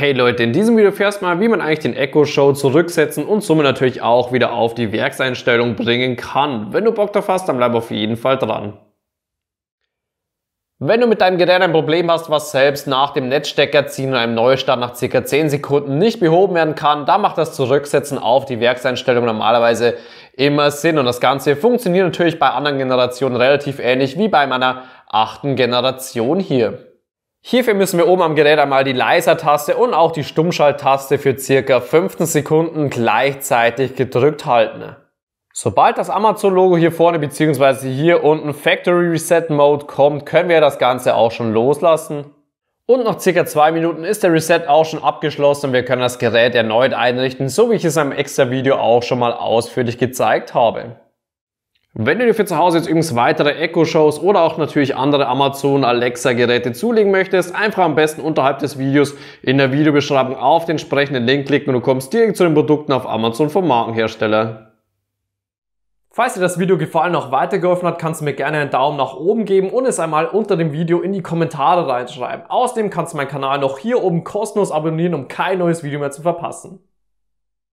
Hey Leute, in diesem Video erfährst du mal, wie man eigentlich den Echo Show zurücksetzen und somit natürlich auch wieder auf die Werkseinstellung bringen kann. Wenn du Bock drauf hast, dann bleib auf jeden Fall dran. Wenn du mit deinem Gerät ein Problem hast, was selbst nach dem Netzstecker ziehen und einem Neustart nach ca. 10 Sekunden nicht behoben werden kann, dann macht das Zurücksetzen auf die Werkseinstellung normalerweise immer Sinn. Und das Ganze funktioniert natürlich bei anderen Generationen relativ ähnlich wie bei meiner achten Generation hier. Hierfür müssen wir oben am Gerät einmal die Leiser-Taste und auch die Stummschalt-Taste für circa 15 Sekunden gleichzeitig gedrückt halten. Sobald das Amazon-Logo hier vorne bzw. hier unten Factory Reset Mode kommt, können wir das Ganze auch schon loslassen. Und nach circa zwei Minuten ist der Reset auch schon abgeschlossen und wir können das Gerät erneut einrichten, so wie ich es im extra Video auch schon mal ausführlich gezeigt habe. Wenn du dir für zu Hause jetzt übrigens weitere Echo-Shows oder auch natürlich andere Amazon Alexa-Geräte zulegen möchtest, einfach am besten unterhalb des Videos in der Videobeschreibung auf den entsprechenden Link klicken und du kommst direkt zu den Produkten auf Amazon vom Markenhersteller. Falls dir das Video gefallen und auch weitergeholfen hat, kannst du mir gerne einen Daumen nach oben geben und es einmal unter dem Video in die Kommentare reinschreiben. Außerdem kannst du meinen Kanal noch hier oben kostenlos abonnieren, um kein neues Video mehr zu verpassen.